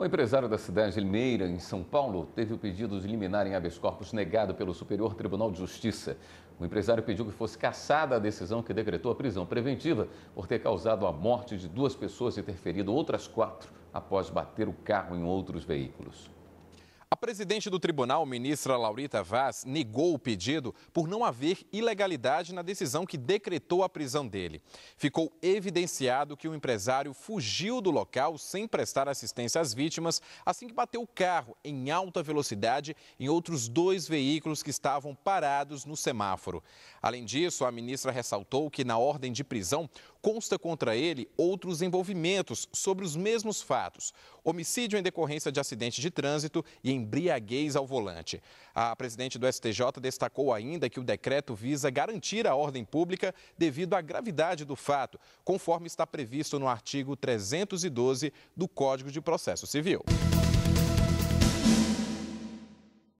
O empresário da cidade de Limeira, em São Paulo, teve o pedido de liminar em habeas corpus negado pelo Superior Tribunal de Justiça. O empresário pediu que fosse cassada a decisão que decretou a prisão preventiva por ter causado a morte de duas pessoas e ter ferido outras quatro após bater o carro em outros veículos presidente do tribunal, ministra Laurita Vaz, negou o pedido por não haver ilegalidade na decisão que decretou a prisão dele. Ficou evidenciado que o empresário fugiu do local sem prestar assistência às vítimas, assim que bateu o carro em alta velocidade em outros dois veículos que estavam parados no semáforo. Além disso, a ministra ressaltou que na ordem de prisão, consta contra ele outros envolvimentos sobre os mesmos fatos: homicídio em decorrência de acidente de trânsito e embriaguez ao volante. A presidente do STJ destacou ainda que o decreto visa garantir a ordem pública devido à gravidade do fato, conforme está previsto no artigo 312 do Código de Processo Civil.